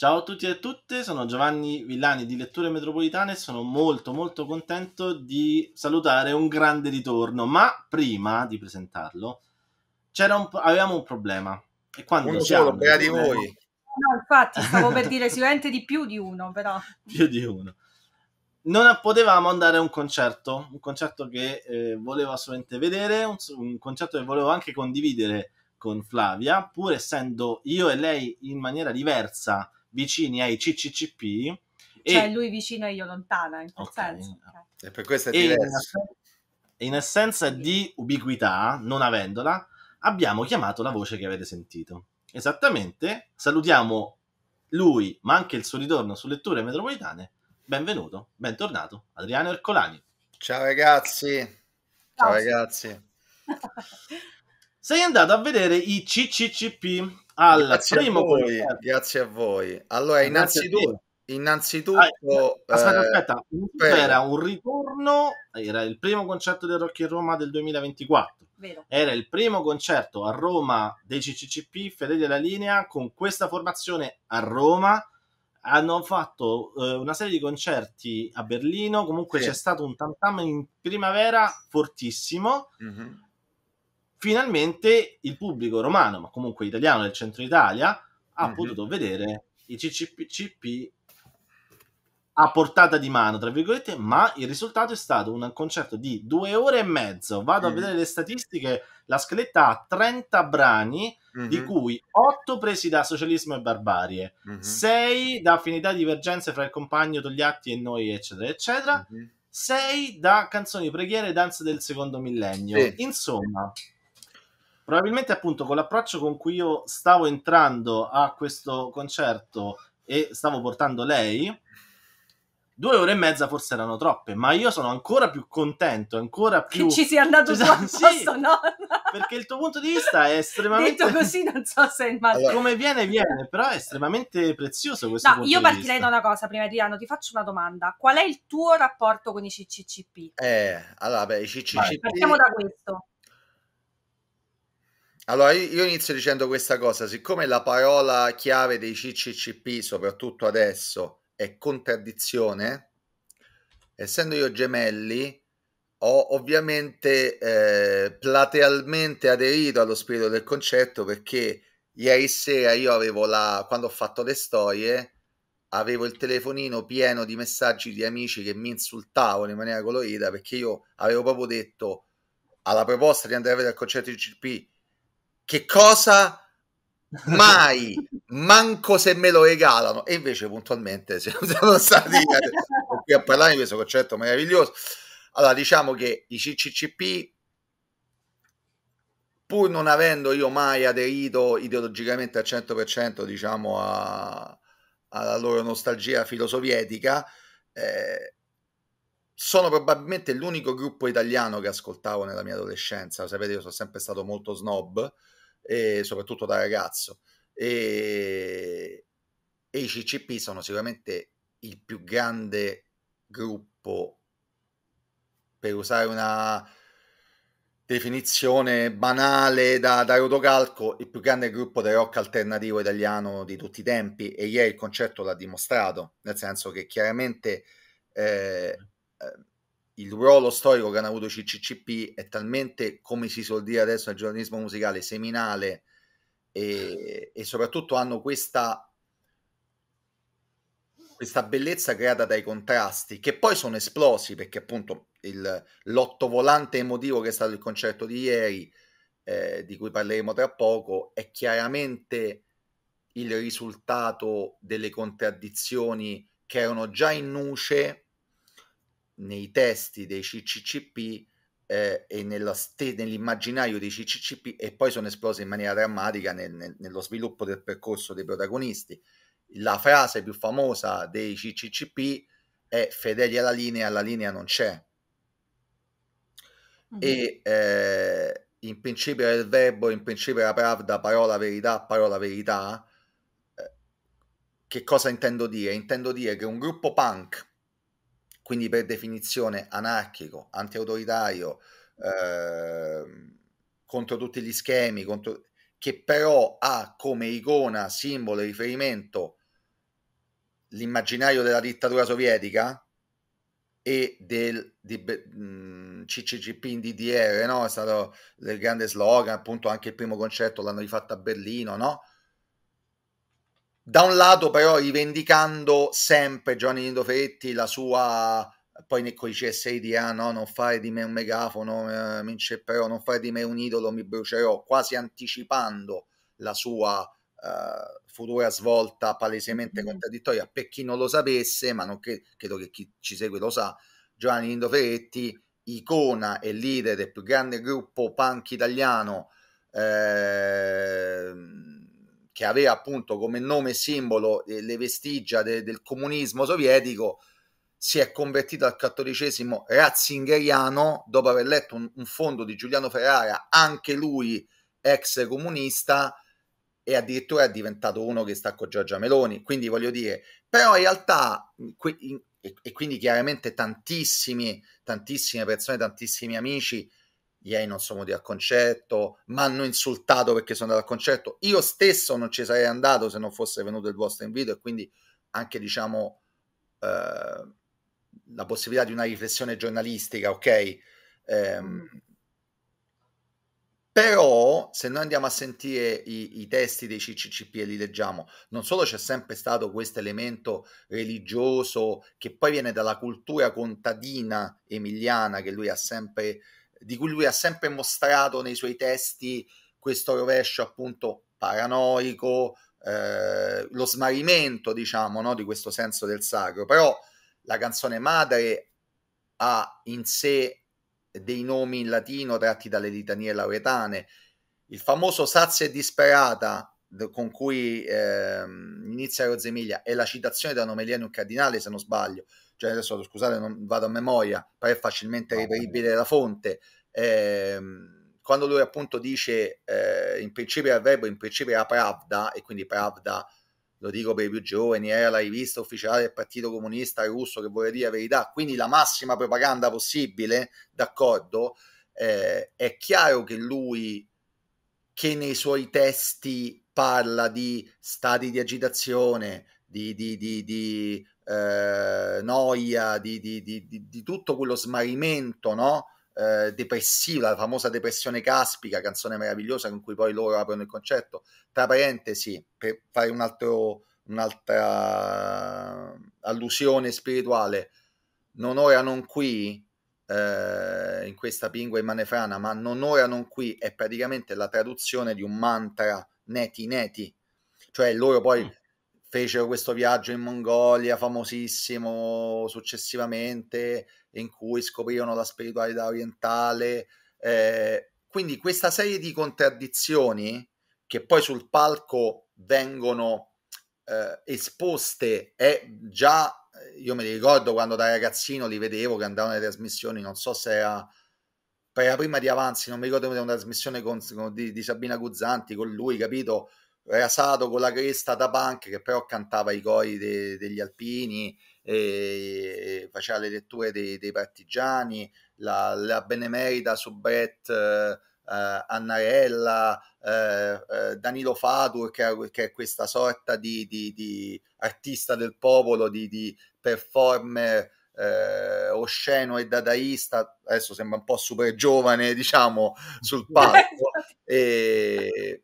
Ciao a tutti e a tutte, sono Giovanni Villani di Letture Metropolitane e sono molto molto contento di salutare un grande ritorno, ma prima di presentarlo un, avevamo un problema. E quando uno solo, di voi. No, infatti, stavo per dire sicuramente di più di uno, però. Più di uno. Non potevamo andare a un concerto, un concerto che eh, volevo assolutamente vedere, un, un concerto che volevo anche condividere con Flavia, pur essendo io e lei in maniera diversa vicini ai CCCP. Cioè e... lui vicino e io lontana, in quel okay. senso. Okay. E per questo è E in assenza di ubiquità, non avendola, abbiamo chiamato la voce che avete sentito. Esattamente, salutiamo lui, ma anche il suo ritorno su letture metropolitane. Benvenuto, bentornato, Adriano Ercolani. Ciao ragazzi. Ciao, Ciao ragazzi. Sei andato a vedere i CCCP, al grazie primo voi, Grazie a voi. Allora, innanzitutto, innanzitutto ah, aspetta, eh, aspetta. era un ritorno, era il primo concerto del Rock in Roma del 2024. Vero. Era il primo concerto a Roma dei CCCP Fedeli alla linea con questa formazione a Roma. Hanno fatto eh, una serie di concerti a Berlino. Comunque sì. c'è stato un tantam in primavera fortissimo. Mm-hmm finalmente il pubblico romano, ma comunque italiano del centro Italia, ha mm-hmm. potuto vedere i CCP a portata di mano, tra virgolette, ma il risultato è stato un concerto di due ore e mezzo. Vado mm-hmm. a mm. vedere le statistiche, la scaletta ha 30 brani, mm-hmm. di mhm. cui 8 presi da socialismo e barbarie, 6 mhm. da affinità e divergenze fra il compagno Togliatti e noi, eccetera, eccetera, 6 mhm. da canzoni, preghiere e danze del secondo millennio. Sì. Insomma, Probabilmente appunto con l'approccio con cui io stavo entrando a questo concerto e stavo portando lei, due ore e mezza forse erano troppe, ma io sono ancora più contento, ancora più... Che ci sia andato cioè, tu sì, posto, no? perché il tuo punto di vista è estremamente... Detto così non so se è il allora. Come viene, viene, però è estremamente prezioso questo no, io partirei da una cosa prima, di Adriano, ti faccio una domanda. Qual è il tuo rapporto con i CCCP? Eh, allora, beh, i CCCP... Vai, partiamo da questo. Allora, io inizio dicendo questa cosa, siccome la parola chiave dei CCCP, soprattutto adesso, è contraddizione, essendo io gemelli, ho ovviamente eh, platealmente aderito allo spirito del concetto perché ieri sera io avevo la... quando ho fatto le storie, avevo il telefonino pieno di messaggi di amici che mi insultavano in maniera colorita perché io avevo proprio detto alla proposta di andare a vedere il concetto di CCP che cosa mai manco se me lo regalano e invece puntualmente siamo stati eh, qui a parlare di questo concetto meraviglioso allora diciamo che i CCCP pur non avendo io mai aderito ideologicamente al 100% diciamo a, alla loro nostalgia filosovietica eh, sono probabilmente l'unico gruppo italiano che ascoltavo nella mia adolescenza sapete io sono sempre stato molto snob eh, soprattutto da ragazzo. E, e i CCP sono sicuramente il più grande gruppo, per usare una definizione banale da, da rotocalco, il più grande gruppo del rock alternativo italiano di tutti i tempi e ieri il concetto l'ha dimostrato, nel senso che chiaramente eh, eh il ruolo storico che hanno avuto CCCP è talmente, come si suol dire adesso nel giornalismo musicale, seminale e, e soprattutto hanno questa, questa, bellezza creata dai contrasti che poi sono esplosi perché appunto il, l'otto volante emotivo che è stato il concerto di ieri, eh, di cui parleremo tra poco, è chiaramente il risultato delle contraddizioni che erano già in nuce nei testi dei CCCP eh, e ste- nell'immaginario dei CCCP e poi sono esplose in maniera drammatica nel, nel, nello sviluppo del percorso dei protagonisti. La frase più famosa dei CCCP è fedeli alla linea, la linea non c'è. Mm-hmm. E eh, in principio è il verbo, in principio era pravda, parola verità, parola verità. Eh, che cosa intendo dire? Intendo dire che un gruppo punk quindi per definizione anarchico, antiautoritario, eh, contro tutti gli schemi, contro... che però ha come icona, simbolo e riferimento l'immaginario della dittatura sovietica e del di, mh, CCCP in DDR, no? è stato il grande slogan, appunto anche il primo concerto l'hanno rifatto a Berlino, no? da un lato però rivendicando sempre Giovanni Lindoferetti la sua poi con i CSI di ah no non fare di me un megafono eh, mi incepperò non fare di me un idolo mi brucerò quasi anticipando la sua eh, futura svolta palesemente mm-hmm. contraddittoria per chi non lo sapesse ma non cre- credo che chi ci segue lo sa Giovanni Lindoferetti icona e leader del più grande gruppo punk italiano eh, che aveva appunto come nome e simbolo eh, le vestigia de, del comunismo sovietico, si è convertito al cattolicesimo razzingeriano dopo aver letto un, un fondo di Giuliano Ferrara, anche lui ex comunista, e addirittura è diventato uno che sta con Giorgia Meloni. Quindi voglio dire, però in realtà, e, quindi chiaramente tantissime persone, tantissimi amici gli non sono venuti al concetto, mi hanno insultato perché sono andato al concetto. io stesso non ci sarei andato se non fosse venuto il vostro invito e quindi anche diciamo eh, la possibilità di una riflessione giornalistica, ok? Eh, però se noi andiamo a sentire i, i testi dei CCCP e li leggiamo, non solo c'è sempre stato questo elemento religioso che poi viene dalla cultura contadina emiliana che lui ha sempre di cui lui ha sempre mostrato nei suoi testi questo rovescio appunto paranoico, eh, lo smarrimento diciamo no? di questo senso del sacro, però la canzone madre ha in sé dei nomi in latino tratti dalle litanie lauretane, il famoso Sazia e disperata con cui eh, inizia Rozemilia è la citazione da un Cardinale se non sbaglio, cioè adesso scusate non vado a memoria, però è facilmente ah, reperibile la fonte. Eh, quando lui appunto dice eh, in principio il verbo, in principio era Pravda, e quindi Pravda, lo dico per i più giovani, era la rivista ufficiale del Partito Comunista Russo che vuole dire verità, quindi la massima propaganda possibile, d'accordo, eh, è chiaro che lui che nei suoi testi parla di stati di agitazione, di, di, di, di eh, noia, di, di, di, di, tutto quello smarrimento no? eh, depressivo, la famosa depressione caspica, canzone meravigliosa con cui poi loro aprono il concetto. Tra parentesi, per fare un altro, un'altra allusione spirituale, non ora non qui, eh, in questa pingua in manefrana, ma non ora non qui è praticamente la traduzione di un mantra neti neti, cioè loro poi mm fecero questo viaggio in Mongolia famosissimo successivamente in cui scoprirono la spiritualità orientale eh, quindi questa serie di contraddizioni che poi sul palco vengono eh, esposte è già eh, io me li ricordo quando da ragazzino li vedevo che andavano alle trasmissioni non so se era per la prima di Avanzi non mi ricordo una trasmissione con, con, di, di Sabina Guzzanti con lui capito rasato con la cresta da punk che però cantava i cori de, degli alpini, e faceva le letture dei, dei partigiani, la, la, benemerita Subret eh, eh, Annarella, eh, eh, Danilo Fatur che, che, è questa sorta di, di, di artista del popolo, di, di performer eh, osceno e dadaista, adesso sembra un po' super giovane, diciamo, sul palco. e,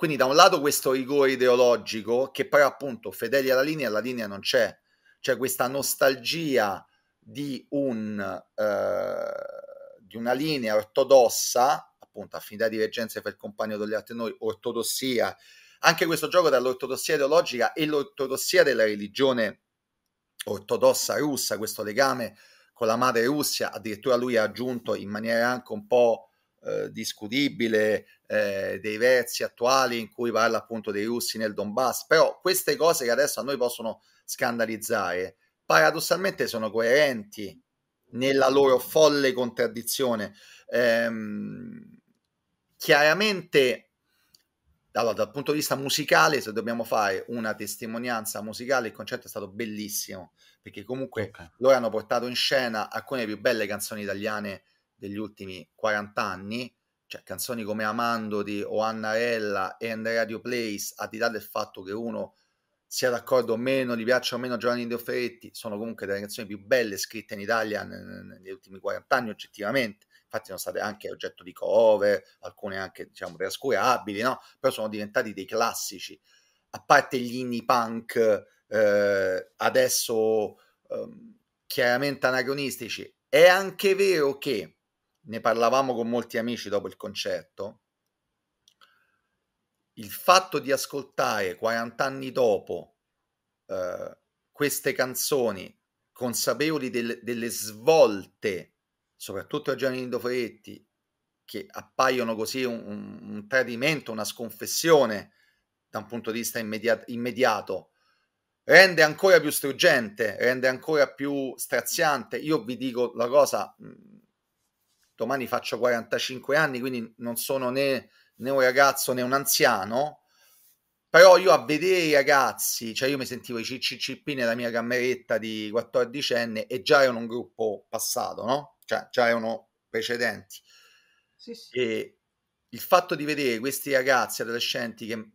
quindi da un lato questo rigore ideologico che però appunto fedeli alla linea, la linea non c'è, c'è cioè, questa nostalgia di, un, eh, di una linea ortodossa, appunto affinità e divergenze per il compagno degli altri noi, ortodossia, anche questo gioco dall'ortodossia ideologica e l'ortodossia della religione ortodossa russa, questo legame con la madre Russia, addirittura lui ha aggiunto in maniera anche un po' Eh, discutibile eh, dei versi attuali in cui parla appunto dei russi nel Donbass, però queste cose che adesso a noi possono scandalizzare, paradossalmente sono coerenti nella loro folle contraddizione. Ehm, chiaramente, allora, dal punto di vista musicale, se dobbiamo fare una testimonianza musicale, il concetto è stato bellissimo, perché comunque okay. loro hanno portato in scena alcune più belle canzoni italiane degli ultimi 40 anni, cioè canzoni come Amandoti o Annarella e Andrea Radio Place, al di là del fatto che uno sia d'accordo o meno, gli piacciono o meno Giovanni De Ferretti, sono comunque delle canzoni più belle scritte in Italia negli ultimi 40 anni oggettivamente. Infatti sono state anche oggetto di cover, alcune anche diciamo trascurabili, no? Però sono diventati dei classici. A parte gli indie punk eh, adesso eh, chiaramente anacronistici, è anche vero che ne parlavamo con molti amici dopo il concerto, il fatto di ascoltare 40 anni dopo eh, queste canzoni consapevoli del, delle svolte, soprattutto a Gianni Doforetti, che appaiono così un, un, tradimento, una sconfessione da un punto di vista immediato, immediato, rende ancora più struggente, rende ancora più straziante. Io vi dico la cosa, domani faccio 45 anni, quindi non sono né, né un ragazzo né un anziano, però io a vedere i ragazzi, cioè io mi sentivo i CCCP nella mia cameretta di 14 anni e già erano un gruppo passato, no? Cioè già erano precedenti. Sì, sì. E il fatto di vedere questi ragazzi adolescenti che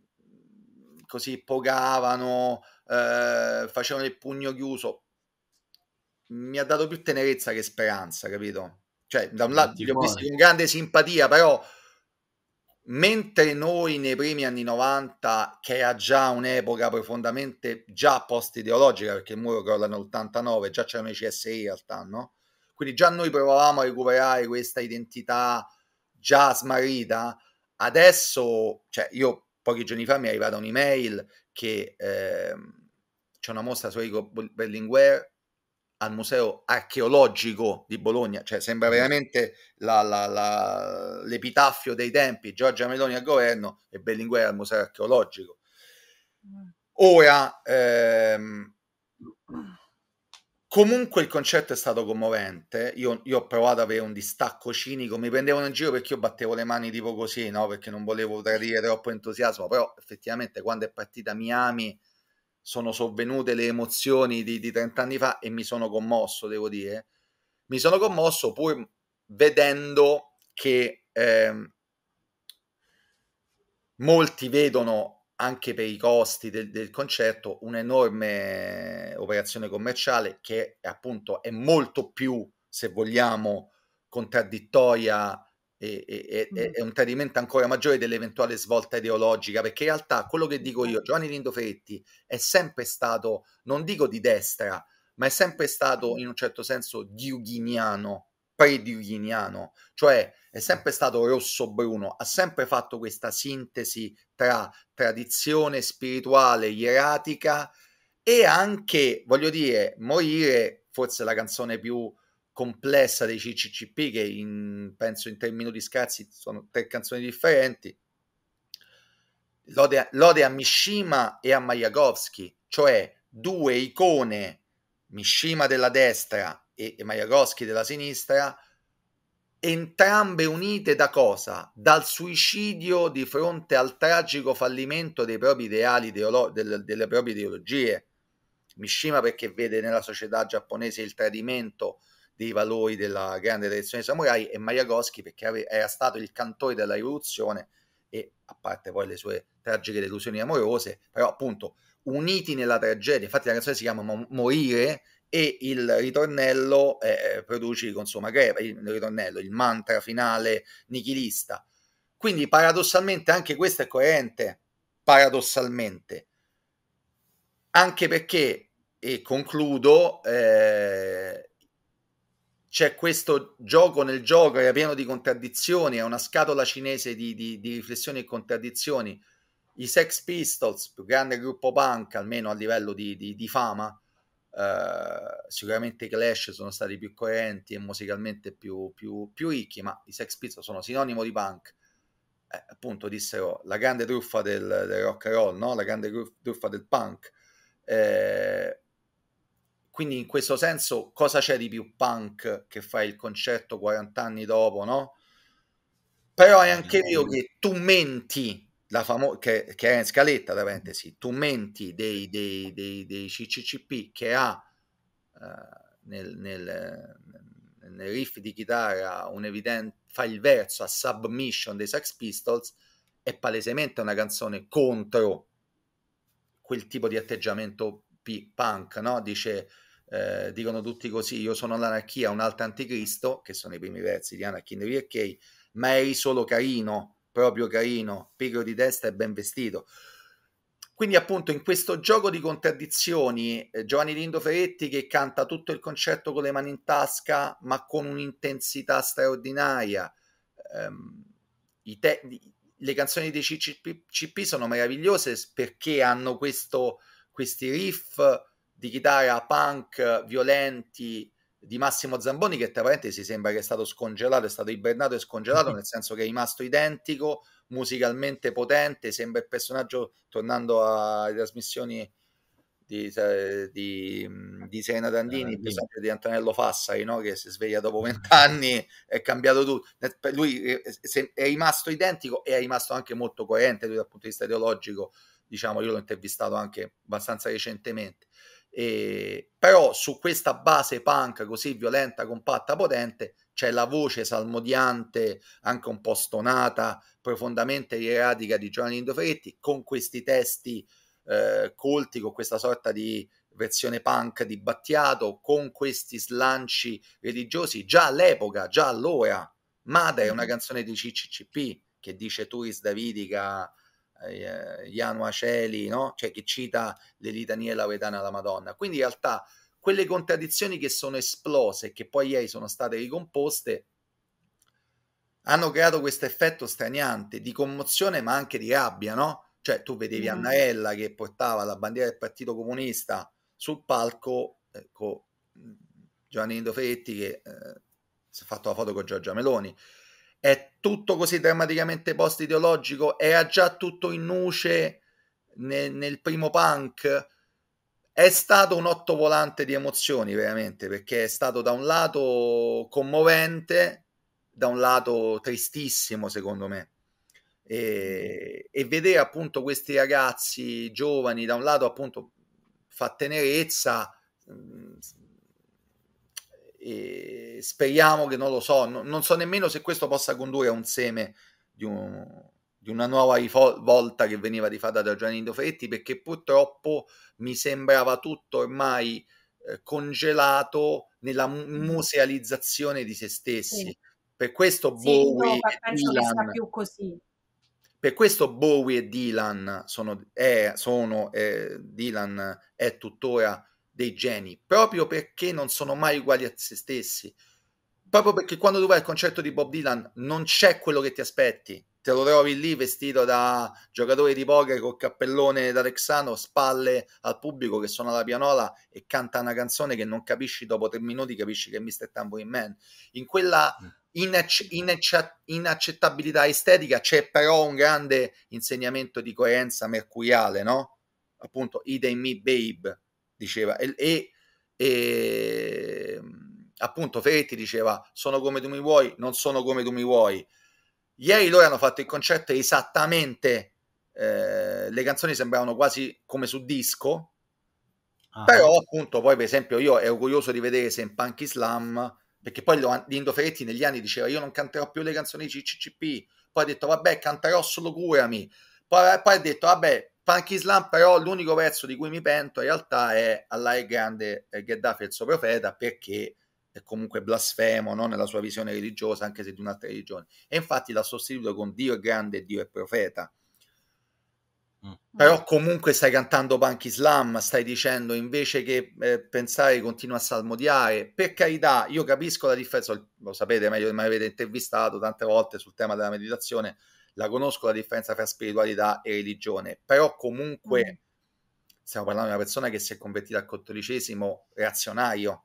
così pogavano, eh, facevano il pugno chiuso, mi ha dato più tenerezza che speranza, capito? Cioè, da un lato li ho visti con grande simpatia, però mentre noi nei primi anni 90, che era già un'epoca profondamente già post-ideologica, perché il muro crolla nell'89, già c'erano i CSI in realtà, no? Quindi già noi provavamo a recuperare questa identità già smarrita. Adesso, cioè io pochi giorni fa mi è arrivata un'email che eh, c'è una mostra su Enrico Berlinguer al Museo Archeologico di Bologna, cioè sembra veramente la, la, la, l'epitaffio dei tempi, Giorgia Meloni al governo e Berlinguer al Museo Archeologico. Ora, ehm, comunque il concetto è stato commovente, io, io, ho provato ad avere un distacco cinico, mi prendevano in giro perché io battevo le mani tipo così, no? perché non volevo tradire troppo entusiasmo, però effettivamente quando è partita Miami sono sovvenute le emozioni di, di 30 anni fa e mi sono commosso, devo dire. Mi sono commosso pur vedendo che eh, molti vedono anche per i costi del, del, concerto un'enorme operazione commerciale che appunto è molto più, se vogliamo, contraddittoria e, e, mm. è un tradimento ancora maggiore dell'eventuale svolta ideologica, perché in realtà quello che dico esatto. io, Giovanni Lindofetti è sempre stato, non dico di destra, ma è sempre stato mm. in un certo senso diughiniano, pre-diughiniano, cioè è sempre stato rosso-bruno, ha sempre fatto questa sintesi tra tradizione spirituale ieratica e anche, voglio dire, morire, forse la canzone più complessa dei CCCP che in, penso in tre minuti scarsi sono tre canzoni differenti lode, lode a Mishima e a Majakovsky cioè due icone Mishima della destra e, e Majakovsky della sinistra entrambe unite da cosa? dal suicidio di fronte al tragico fallimento dei propri ideali ideolo- delle, delle proprie ideologie Mishima perché vede nella società giapponese il tradimento dei valori della grande tradizione samurai e Mayakovsky perché ave- era stato il cantore della rivoluzione e a parte poi le sue tragiche delusioni amorose, però appunto uniti nella tragedia, infatti la canzone si chiama Morire e il ritornello eh, eh produce consuma grepa, il ritornello, il mantra finale nichilista. Quindi paradossalmente anche questo è coerente, paradossalmente, anche perché, e concludo, eh, c'è questo gioco nel gioco che è pieno di contraddizioni, è una scatola cinese di, di, di riflessioni e contraddizioni. I Sex Pistols, più grande gruppo punk, almeno a livello di, di fama, eh, sicuramente i Clash sono stati più coerenti e musicalmente più, più, più, ricchi, ma i Sex Pistols sono sinonimo di punk. Eh, appunto dissero la grande truffa del, del rock and roll, no? la grande truffa del punk. Eh, quindi in questo senso cosa c'è di più punk che fai il concerto 40 anni dopo, no? Però è eh, anche vero che tu menti, la famo- che, che è in scaletta, da parentesi, tu menti dei, dei, dei, dei CCCP che ha uh, nel, nel, nel, riff di chitarra un evidente, fa il verso a Submission dei Sex Pistols, è palesemente una canzone contro quel tipo di atteggiamento punk, no? Dice eh, dicono tutti così, io sono l'anarchia, un altro anticristo, che sono i primi versi di Anakin Riekei, ma eri solo carino, proprio carino, pigro di testa e ben vestito. Quindi appunto in questo gioco di contraddizioni, eh, Giovanni Lindo Ferretti che canta tutto il concerto con le mani in tasca, ma con un'intensità straordinaria, ehm, te- le canzoni dei CCP sono meravigliose perché hanno questo, questi riff di chitarra punk violenti di Massimo Zamboni che tra parentesi sembra che è stato scongelato, è stato ibernato e scongelato mm-hmm. nel senso che è rimasto identico, musicalmente potente, sembra il personaggio, tornando alle trasmissioni di, di, mm, di Serena Dandini, il di Antonello Fassari no? che si sveglia dopo vent'anni, è cambiato tutto, lui eh, è rimasto identico e è rimasto anche molto coerente lui, dal punto di vista ideologico, diciamo io l'ho intervistato anche abbastanza recentemente. Eh, però su questa base punk così violenta, compatta, potente, c'è la voce salmodiante, anche un po' stonata, profondamente ieratica di Giovanni Indofretti, con questi testi eh, colti, con questa sorta di versione punk di Battiato, con questi slanci religiosi, già all'epoca, già allora. Mada è una mm-hmm. canzone di CCCP che dice Turis Davidica eh, Iano Aceli, no? cioè, che cita le litanie lauretane alla Madonna. Quindi in realtà quelle contraddizioni che sono esplose e che poi ieri sono state ricomposte hanno creato questo effetto straniante di commozione ma anche di rabbia, no? Cioè tu vedevi mm. Annarella che portava la bandiera del Partito Comunista sul palco eh, con mm, Giovanni Indoffetti che eh, si è fatto la foto con Giorgia Meloni è tutto così drammaticamente post-ideologico? Era già tutto in nuce nel, nel primo punk? È stato un otto volante di emozioni veramente, perché è stato da un lato commovente, da un lato tristissimo secondo me. E, e, vedere appunto questi ragazzi giovani da un lato appunto fa tenerezza e speriamo che non lo so, no, non so nemmeno se questo possa condurre a un seme di, un, di una nuova rivolta che veniva rifatta da Gianni Dofretti, perché purtroppo mi sembrava tutto ormai eh, congelato nella mm. musealizzazione di se stessi. Sì. Per questo sì, Bowie no, penso Dylan, più così. Per questo Bowie e Dylan sono, è, sono eh, Dylan è tuttora dei geni, proprio perché non sono mai uguali a se stessi. Proprio perché quando tu vai al concerto di Bob Dylan non c'è quello che ti aspetti. Te lo trovi lì vestito da giocatore di poker col cappellone da texano, spalle al pubblico che suona la pianola e canta una canzone che non capisci dopo tre minuti, capisci che è Mr. Tambourine Man. In quella mm. inaccettabilità estetica c'è però un grande insegnamento di coerenza mercuriale, no? Appunto, ide me babe, diceva, e, e, e mm, appunto Ferretti diceva sono come tu mi vuoi, non sono come tu mi vuoi. Ieri loro hanno fatto il concetto esattamente, eh, le canzoni sembravano quasi come su disco, ah. però appunto poi per esempio io ero curioso di vedere se in Punk Islam, perché poi Lindo Ferretti negli anni diceva io non canterò più le canzoni CCCP, poi ha detto vabbè canterò solo Curami, poi, poi ha detto vabbè Punk Islam però l'unico pezzo di cui mi pento in realtà è Allah è grande Gheddafi è il suo profeta perché è comunque blasfemo no? nella sua visione religiosa anche se di un'altra religione e infatti l'ha sostituito con Dio è grande e Dio è profeta mm. però comunque stai cantando punk islam, stai dicendo invece che eh, pensare continua a salmodiare. Per carità, io capisco la differenza, lo sapete meglio mi avete intervistato tante volte sul tema della meditazione, la conosco la differenza tra spiritualità e religione, però comunque mm. stiamo parlando di una persona che si è convertita al cattolicesimo reazionario.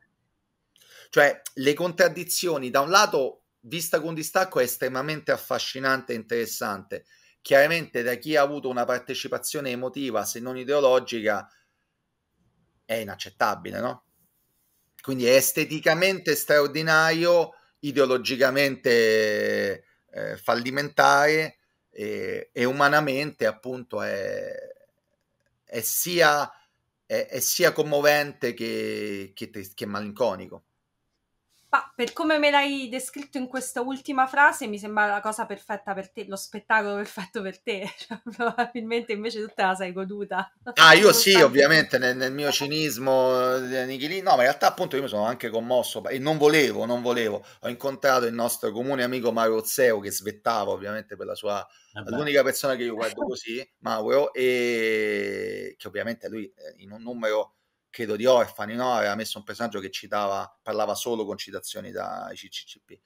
Cioè, le contraddizioni, da un lato, vista con distacco, è estremamente affascinante e interessante. Chiaramente da chi ha avuto una partecipazione emotiva, se non ideologica, è inaccettabile, no? Quindi è esteticamente straordinario, ideologicamente eh, fallimentare, e, e umanamente appunto è, è, sia, è, è sia commovente che, che, che malinconico. Ma per come me l'hai descritto in questa ultima frase, mi sembra la cosa perfetta per te, lo spettacolo perfetto per te. Cioè, probabilmente invece tu te la sei goduta. Ah, io sì, ovviamente, nel, nel mio cinismo eh, nichilino. No, ma in realtà appunto io mi sono anche commosso e non volevo, non volevo. Ho incontrato il nostro comune amico Mauro Zeo che svettava ovviamente per la sua... Vabbè. Eh l'unica persona che io guardo così, Mauro, e che ovviamente lui in un numero credo di Orfani, no? aveva messo un personaggio che citava, parlava solo con citazioni dai CCCP.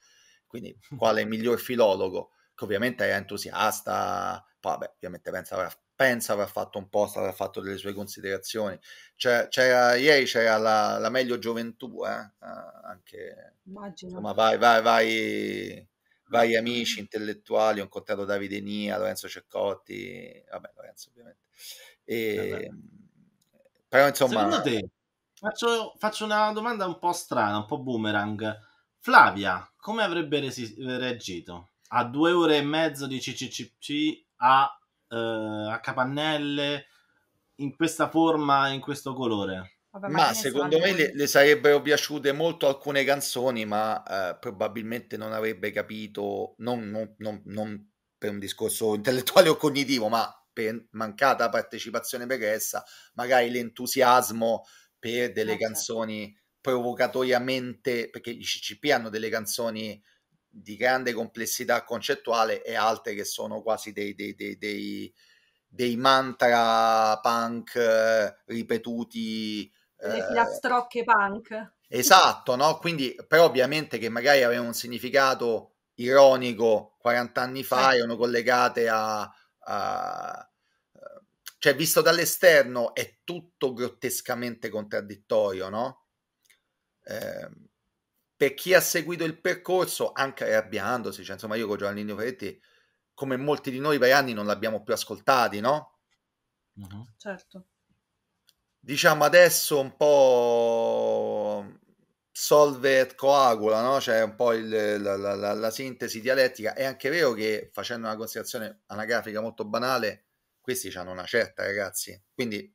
Quindi, quale miglior filologo, che ovviamente era entusiasta, poi vabbè, ovviamente pensa avrà, pensa avrà fatto un post, avrà fatto delle sue considerazioni. C'era, c'era ieri c'era la, la meglio gioventù, eh? eh anche... Immagino. Insomma, vai, vai, vai amici intellettuali, ho incontrato Davide Nia, Lorenzo Ceccotti, vabbè Lorenzo ovviamente, e, vabbè. Ehm, però insomma... Secondo te, faccio, faccio una domanda un po' strana, un po' boomerang. Flavia, come avrebbe resi- reagito a due ore e mezzo di CCCC a, eh, a capannelle in questa forma, in questo colore? Vabbè, ma secondo me le, le, sarebbero piaciute molto alcune canzoni, ma eh, probabilmente non avrebbe capito, non, non, non, non, per un discorso intellettuale o cognitivo, ma per mancata partecipazione pregressa, magari l'entusiasmo per delle esatto. canzoni provocatoriamente, perché i CCP hanno delle canzoni di grande complessità concettuale e altre che sono quasi dei, dei, dei, dei, dei mantra punk eh, ripetuti. Le eh, punk. Esatto, no? Quindi, però ovviamente che magari avevano un significato ironico 40 anni fa, sì. Eh. erano collegate a uh, cioè visto dall'esterno è tutto grottescamente contraddittorio, no? Eh, per chi ha seguito il percorso, anche arrabbiandosi, cioè, insomma io con Giovannino Peretti, come molti di noi per anni non l'abbiamo più ascoltati, no? Uh-huh. Certo. Diciamo adesso un po' solve e coagula, no? cioè un po' il, la, la, la, sintesi dialettica. È anche vero che facendo una considerazione anagrafica molto banale, questi hanno una certa, ragazzi. Quindi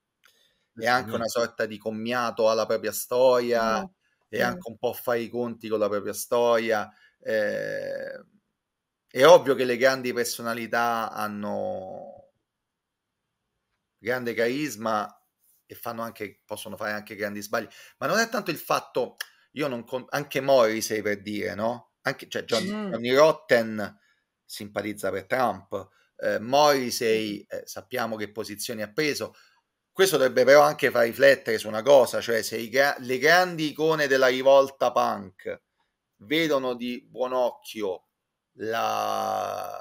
è anche una sorta di commiato alla propria storia, mm. e anche un po' fare i conti con la propria storia. Eh, è ovvio che le grandi personalità hanno grande carisma e fanno anche, possono fare anche grandi sbagli, ma non è tanto il fatto io non con... anche Morrissey per dire, no? Anche, cioè, Johnny, mm. Johnny Rotten simpatizza per Trump, eh, Morrissey eh, sappiamo che posizioni ha preso. Questo dovrebbe però anche far riflettere su una cosa, cioè se gra- le grandi icone della rivolta punk vedono di buon occhio la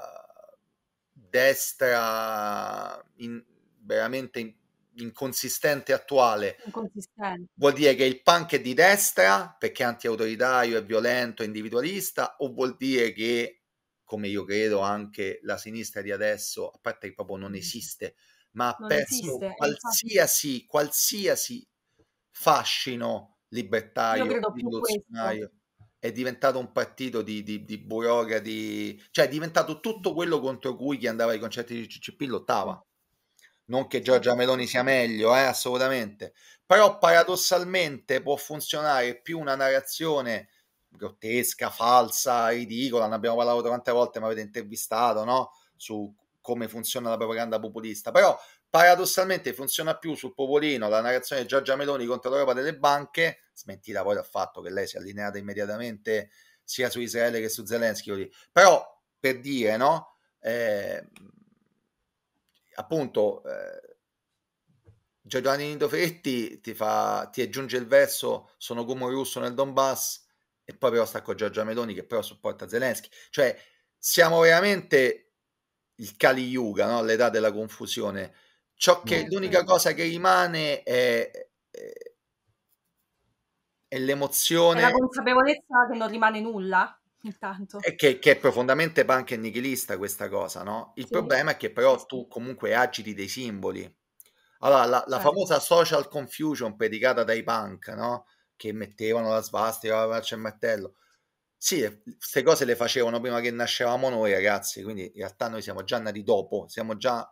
destra in, veramente in, inconsistente attuale inconsistente. vuol dire che il punk è di destra perché è antiautoritario, è violento, è individualista o vuol dire che, come io credo, anche la sinistra di adesso, a parte che proprio non mm. esiste, ma ha perso qualsiasi, qualsiasi fascino libertario, rivoluzionario. È diventato un partito di, di, di burocrati, cioè è diventato tutto quello contro cui chi andava ai concerti di CCP lottava non che Giorgia Meloni sia meglio, eh, assolutamente, però paradossalmente può funzionare più una narrazione grottesca, falsa, ridicola, ne abbiamo parlato tante volte, mi avete intervistato, no? Su come funziona la propaganda populista, però paradossalmente funziona più sul popolino la narrazione di Giorgia Meloni contro l'Europa delle banche, smentita poi dal fatto che lei si è allineata immediatamente sia su Israele che su Zelensky, però per dire, no? Eh, appunto eh, Giordani Nidovetti ti, fa, ti aggiunge il verso sono come un russo nel Donbass e poi però sta con Giorgia Meloni che però supporta Zelensky cioè siamo veramente il Kali Yuga no? l'età della confusione ciò che no, l'unica no. cosa che rimane è, è, è l'emozione è la consapevolezza che non rimane nulla intanto. Che, che, è profondamente punk e nichilista questa cosa, no? Il sì. problema è che però tu comunque agiti dei simboli. Allora, la, la certo. famosa social confusion predicata dai punk, no? Che mettevano la svastica, la marcia e il martello. Sì, queste cose le facevano prima che nascevamo noi, ragazzi, quindi in realtà noi siamo già nati dopo, siamo già...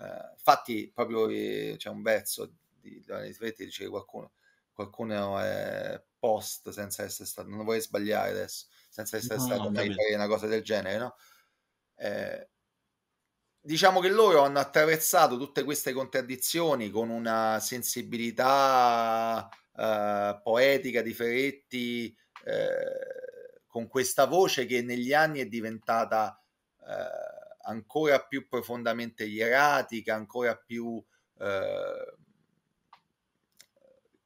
Eh, infatti, proprio eh, c'è un verso di Giovanni Svetti, dice qualcuno, qualcuno è post senza essere stato, non vorrei sbagliare adesso, senza essere no, stato mai capito. una cosa del genere, no? Eh, diciamo che loro hanno attraversato tutte queste contraddizioni con una sensibilità eh, poetica di Ferretti, eh, con questa voce che negli anni è diventata eh, ancora più profondamente ieratica, ancora più eh,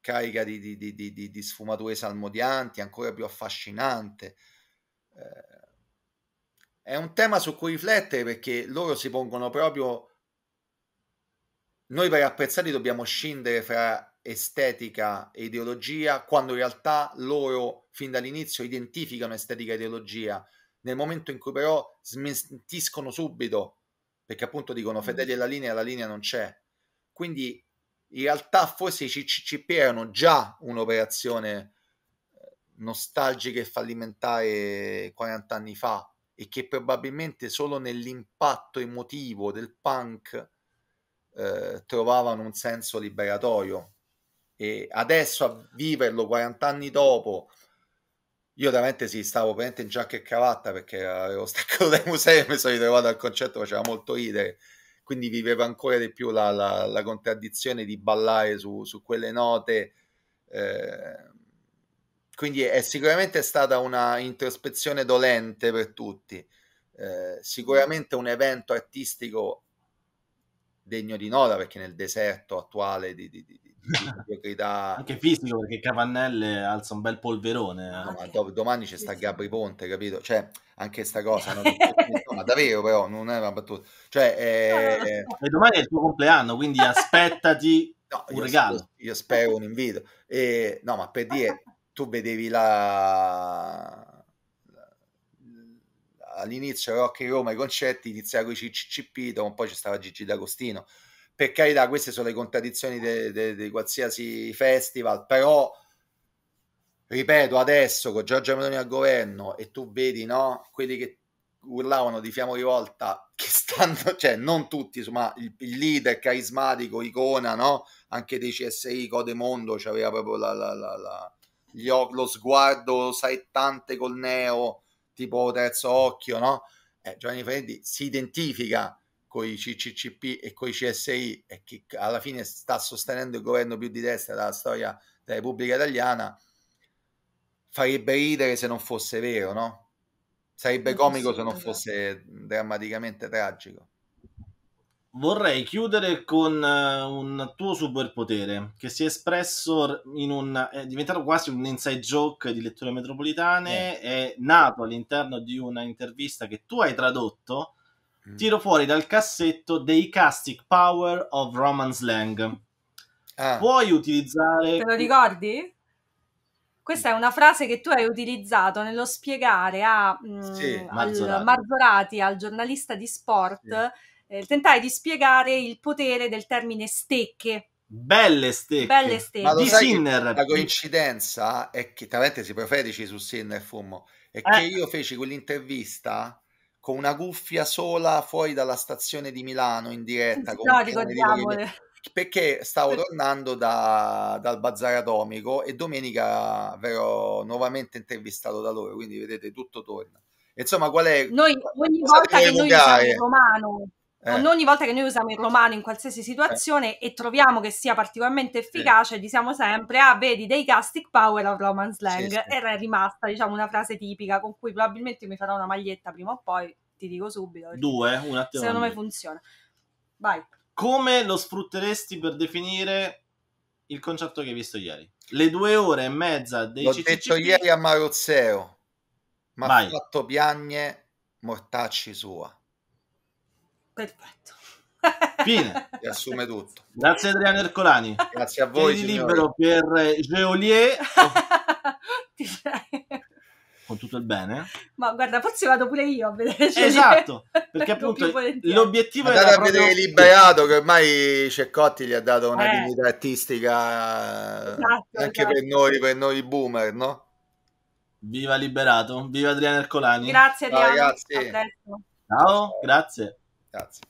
carica di, di, di, di, sfumature salmodianti, ancora più affascinante. Eh, è un tema su cui riflettere perché loro si pongono proprio noi per apprezzarli dobbiamo scindere fra estetica e ideologia quando in realtà loro fin dall'inizio identificano estetica e ideologia nel momento in cui però smentiscono subito perché appunto dicono mm. fedeli alla linea la linea non c'è quindi in realtà forse i CCCP erano già un'operazione nostalgica e fallimentare 40 anni fa e che probabilmente solo nell'impatto emotivo del punk eh, trovavano un senso liberatorio. E adesso a viverlo 40 anni dopo, io veramente sì, stavo veramente in giacca e cravatta perché avevo staccato dai musei e mi sono ritrovato al concetto, faceva molto ridere, quindi vivevo ancora di più la, la, la contraddizione di ballare su, su quelle note. Eh, quindi è sicuramente stata una introspezione dolente per tutti, eh, sicuramente un evento artistico degno di nota perché nel deserto attuale di, di, di, di mediocrità anche fisico perché Cavannelle alza un bel polverone eh. no, ma do- domani c'è sta Gabri Ponte capito cioè anche sta cosa non... no, ma davvero però non è una battuta cioè eh... e domani è il tuo compleanno quindi aspettati no, un io regalo io spero un invito e, no ma per dire tu vedevi la... all'inizio Rock in Roma i concetti, iniziava con i CCCP dopo un po' ci stava Gigi D'Agostino. Per carità, queste sono le contraddizioni di qualsiasi festival, però ripeto, adesso con Giorgio Meloni al governo e tu vedi, no, quelli che urlavano di fiamma rivolta che stanno, cioè non tutti, insomma il, il, leader carismatico, icona, no? Anche dei CSI, Code Mondo, c'aveva cioè proprio la, la, la, la o- lo sguardo saettante col neo, tipo terzo occhio, no? Eh, Giovanni Freddi si identifica con i CCCP e con i CSI e che alla fine sta sostenendo il governo più di destra della storia della Repubblica Italiana, farebbe ridere se non fosse vero, no? Sarebbe eh, comico se non fosse drammaticamente tragico. Vorrei chiudere con eh, un tuo superpotere che si è espresso in un... è diventato quasi un inside joke di letture metropolitane, eh. è nato all'interno di una intervista che tu hai tradotto, mm. tiro fuori dal cassetto dei Castic Power of Roman Slang. Ah. Puoi utilizzare... Te lo ricordi? Questa è una frase che tu hai utilizzato nello spiegare a, mh, mm, sì, Marzorati. Al, Marzorati, al giornalista di sport... Sì eh, tentai di spiegare il potere del termine stecche. Belle stecche. Belle stecche. Ma lo di Sinner. La coincidenza è che, tra si profetici su Sinner Fumo, è eh. che io feci quell'intervista con una cuffia sola fuori dalla stazione di Milano in diretta. no, ricordiamole. Perché stavo tornando da, dal bazar atomico e domenica verrò nuovamente intervistato da loro, quindi vedete tutto torna. Insomma, qual è... Noi ogni volta che noi diciamo romano eh. ogni volta che noi usiamo il romano in qualsiasi eh. situazione eh. e troviamo che sia particolarmente efficace, eh. diciamo sempre, ah vedi, dei castic power of Roman slang, sì, sì. era rimasta diciamo una frase tipica con cui probabilmente mi farò una maglietta prima o poi, ti dico subito. Due, un attimo. Secondo me funziona. Vai. Come lo sfrutteresti per definire il concetto che hai visto ieri? Le due ore e mezza dei L'ho CCCP... detto ieri a Marozzeo, ma ha fatto piagne mortacci sua. Perfetto. Fine. Riassume tutto. Grazie Adriano Ercolani. Grazie a voi. Tieni libero per Geolier. Con tutto il bene. Ma guarda, forse vado pure io a vedere Geolier. Esatto, perché appunto l'obiettivo è... andare a proprio... vedere Liberato che ormai Ceccotti gli ha dato una eh. dignità artistica esatto, anche esatto. Per, noi, per noi boomer, no? Viva Liberato, viva Adriano Ercolani. Grazie Adriano, Ciao, ragazzi. Ciao, grazie. That's.